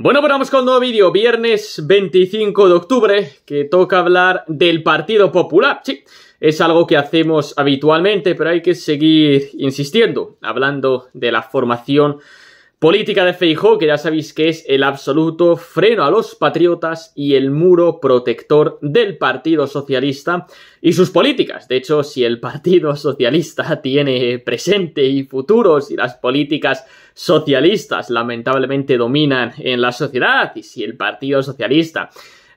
Bueno, volvamos pues con un nuevo vídeo, viernes 25 de octubre, que toca hablar del Partido Popular. Sí, es algo que hacemos habitualmente, pero hay que seguir insistiendo, hablando de la formación Política de Feijó, que ya sabéis que es el absoluto freno a los patriotas y el muro protector del Partido Socialista y sus políticas. De hecho, si el Partido Socialista tiene presente y futuro, si las políticas socialistas lamentablemente dominan en la sociedad y si el Partido Socialista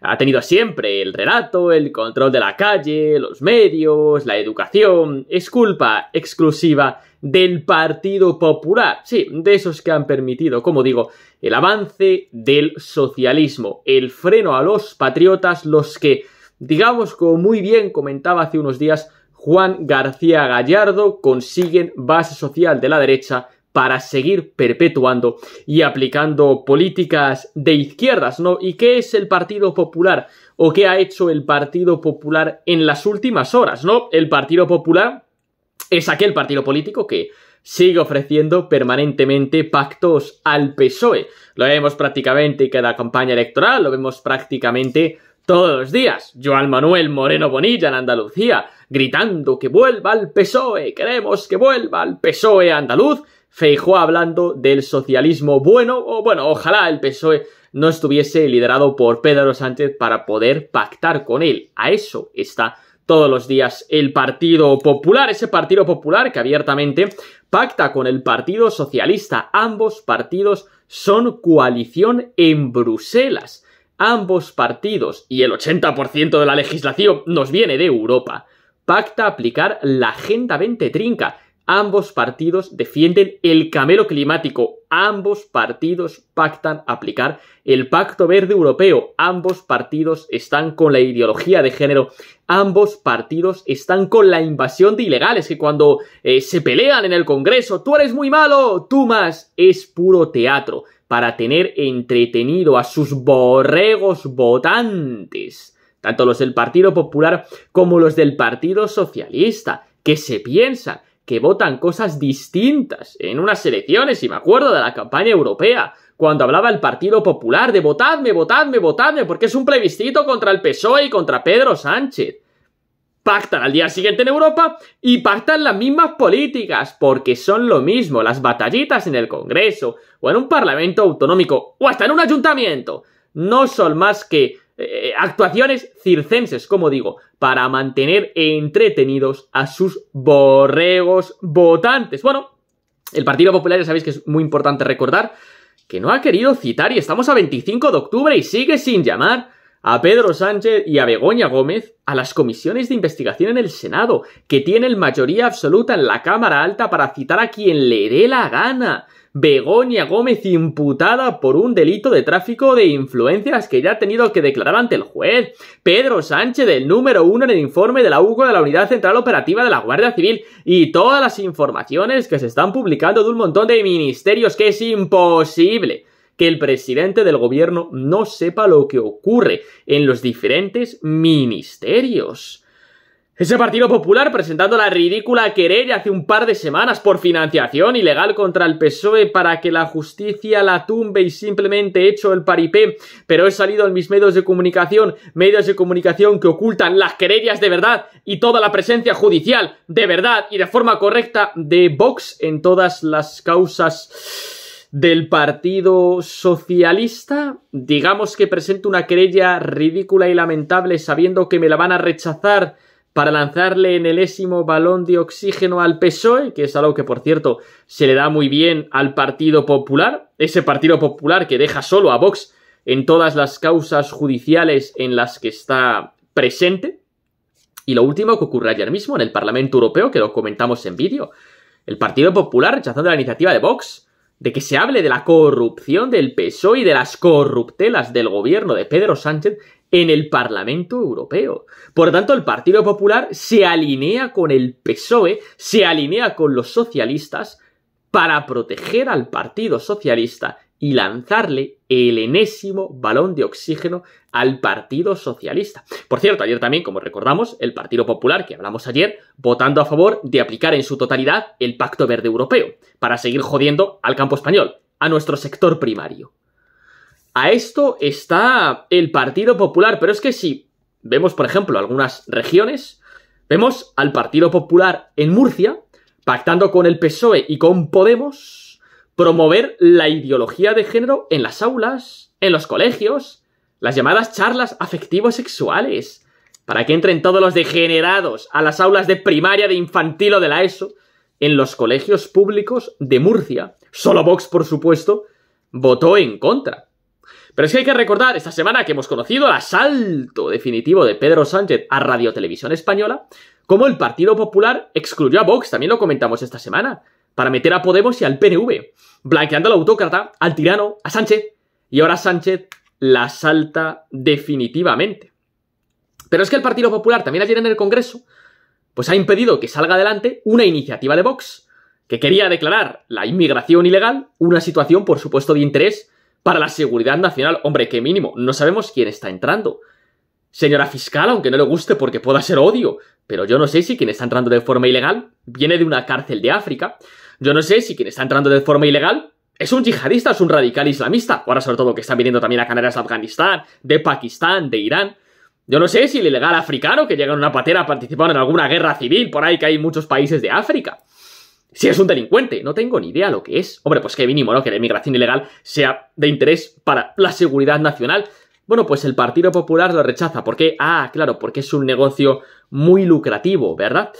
ha tenido siempre el relato, el control de la calle, los medios, la educación. Es culpa exclusiva del Partido Popular. Sí, de esos que han permitido, como digo, el avance del socialismo, el freno a los patriotas, los que, digamos, como muy bien comentaba hace unos días Juan García Gallardo, consiguen base social de la derecha para seguir perpetuando y aplicando políticas de izquierdas, ¿no? ¿Y qué es el Partido Popular o qué ha hecho el Partido Popular en las últimas horas, ¿no? El Partido Popular es aquel partido político que sigue ofreciendo permanentemente pactos al PSOE. Lo vemos prácticamente cada campaña electoral, lo vemos prácticamente todos los días. Joan Manuel Moreno Bonilla en Andalucía, gritando que vuelva al PSOE, queremos que vuelva al PSOE andaluz, Feijóo hablando del socialismo bueno, o bueno, ojalá el PSOE no estuviese liderado por Pedro Sánchez para poder pactar con él. A eso está todos los días el Partido Popular, ese Partido Popular que abiertamente pacta con el Partido Socialista. Ambos partidos son coalición en Bruselas. Ambos partidos, y el 80% de la legislación nos viene de Europa, pacta aplicar la Agenda 2030 Trinca, Ambos partidos defienden el camelo climático. Ambos partidos pactan aplicar el Pacto Verde Europeo. Ambos partidos están con la ideología de género. Ambos partidos están con la invasión de ilegales que cuando eh, se pelean en el Congreso, tú eres muy malo, tú más, es puro teatro para tener entretenido a sus borregos votantes, tanto los del Partido Popular como los del Partido Socialista, que se piensan que votan cosas distintas en unas elecciones, y me acuerdo de la campaña europea, cuando hablaba el Partido Popular de votadme, votadme, votadme, porque es un plebiscito contra el PSOE y contra Pedro Sánchez. Pactan al día siguiente en Europa y pactan las mismas políticas, porque son lo mismo las batallitas en el Congreso, o en un Parlamento autonómico, o hasta en un ayuntamiento. No son más que eh, actuaciones circenses, como digo, para mantener entretenidos a sus borregos votantes. Bueno, el Partido Popular ya sabéis que es muy importante recordar que no ha querido citar y estamos a 25 de octubre y sigue sin llamar a Pedro Sánchez y a Begoña Gómez a las comisiones de investigación en el Senado, que tienen mayoría absoluta en la Cámara Alta para citar a quien le dé la gana. Begoña Gómez imputada por un delito de tráfico de influencias que ya ha tenido que declarar ante el juez. Pedro Sánchez, el número uno en el informe de la UCO de la Unidad Central Operativa de la Guardia Civil. Y todas las informaciones que se están publicando de un montón de ministerios que es imposible que el presidente del gobierno no sepa lo que ocurre en los diferentes ministerios. Ese Partido Popular presentando la ridícula querella hace un par de semanas por financiación ilegal contra el PSOE para que la justicia la tumbe y simplemente hecho el paripé, pero he salido en mis medios de comunicación, medios de comunicación que ocultan las querellas de verdad y toda la presencia judicial de verdad y de forma correcta de Vox en todas las causas del Partido Socialista. Digamos que presento una querella ridícula y lamentable sabiendo que me la van a rechazar para lanzarle en el éximo balón de oxígeno al PSOE, que es algo que por cierto se le da muy bien al Partido Popular, ese Partido Popular que deja solo a Vox en todas las causas judiciales en las que está presente. Y lo último que ocurrió ayer mismo en el Parlamento Europeo, que lo comentamos en vídeo, el Partido Popular rechazando la iniciativa de Vox de que se hable de la corrupción del PSOE y de las corruptelas del gobierno de Pedro Sánchez en el Parlamento Europeo. Por tanto, el Partido Popular se alinea con el PSOE, se alinea con los socialistas para proteger al Partido Socialista y lanzarle el enésimo balón de oxígeno al Partido Socialista. Por cierto, ayer también, como recordamos, el Partido Popular, que hablamos ayer, votando a favor de aplicar en su totalidad el Pacto Verde Europeo, para seguir jodiendo al campo español, a nuestro sector primario. A esto está el Partido Popular, pero es que si vemos, por ejemplo, algunas regiones, vemos al Partido Popular en Murcia, pactando con el PSOE y con Podemos, promover la ideología de género en las aulas, en los colegios, las llamadas charlas afectivo-sexuales, para que entren todos los degenerados a las aulas de primaria, de infantil o de la ESO, en los colegios públicos de Murcia. Solo Vox, por supuesto, votó en contra. Pero es que hay que recordar esta semana que hemos conocido el asalto definitivo de Pedro Sánchez a Radio Televisión Española, como el Partido Popular excluyó a Vox, también lo comentamos esta semana para meter a Podemos y al PNV, blanqueando al autócrata, al tirano, a Sánchez, y ahora Sánchez la salta definitivamente. Pero es que el Partido Popular también ayer en el Congreso, pues ha impedido que salga adelante una iniciativa de Vox, que quería declarar la inmigración ilegal una situación, por supuesto, de interés para la seguridad nacional. Hombre, qué mínimo, no sabemos quién está entrando. Señora fiscal, aunque no le guste porque pueda ser odio, pero yo no sé si quien está entrando de forma ilegal viene de una cárcel de África. Yo no sé si quien está entrando de forma ilegal es un yihadista, es un radical islamista. Ahora sobre todo que están viniendo también a Canarias de Afganistán, de Pakistán, de Irán. Yo no sé si el ilegal africano que llega en una patera participar en alguna guerra civil por ahí que hay muchos países de África. Si es un delincuente, no tengo ni idea lo que es. Hombre, pues qué mínimo, ¿no? Que la inmigración ilegal sea de interés para la seguridad nacional bueno, pues el Partido Popular lo rechaza. ¿Por qué? Ah, claro, porque es un negocio muy lucrativo, ¿verdad?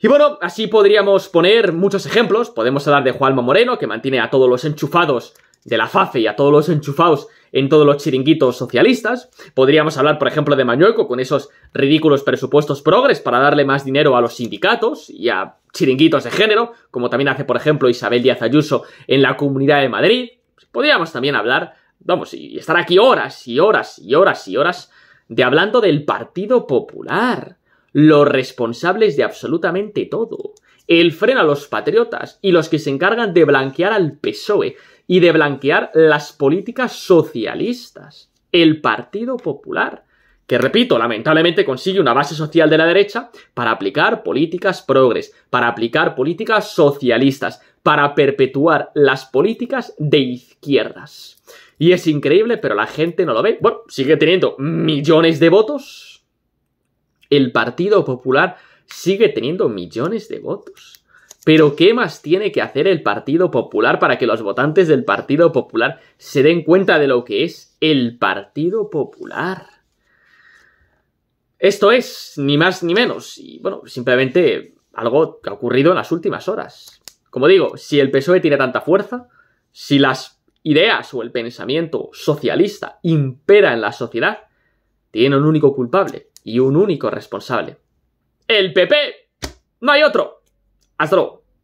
Y bueno, así podríamos poner muchos ejemplos. Podemos hablar de Juanma Moreno, que mantiene a todos los enchufados de la FAFE y a todos los enchufados en todos los chiringuitos socialistas. Podríamos hablar, por ejemplo, de Mañueco con esos ridículos presupuestos progres para darle más dinero a los sindicatos y a chiringuitos de género, como también hace, por ejemplo, Isabel Díaz Ayuso en la Comunidad de Madrid. Podríamos también hablar vamos, y estar aquí horas y horas y horas y horas de hablando del Partido Popular, los responsables de absolutamente todo, el freno a los patriotas y los que se encargan de blanquear al PSOE y de blanquear las políticas socialistas, el Partido Popular que repito, lamentablemente consigue una base social de la derecha para aplicar políticas progres, para aplicar políticas socialistas, para perpetuar las políticas de izquierdas. Y es increíble, pero la gente no lo ve. Bueno, sigue teniendo millones de votos. El Partido Popular sigue teniendo millones de votos. Pero ¿qué más tiene que hacer el Partido Popular para que los votantes del Partido Popular se den cuenta de lo que es el Partido Popular? Esto es, ni más ni menos, y bueno, simplemente algo que ha ocurrido en las últimas horas. Como digo, si el PSOE tiene tanta fuerza, si las ideas o el pensamiento socialista impera en la sociedad, tiene un único culpable y un único responsable. ¡El PP! ¡No hay otro! ¡Hasta luego!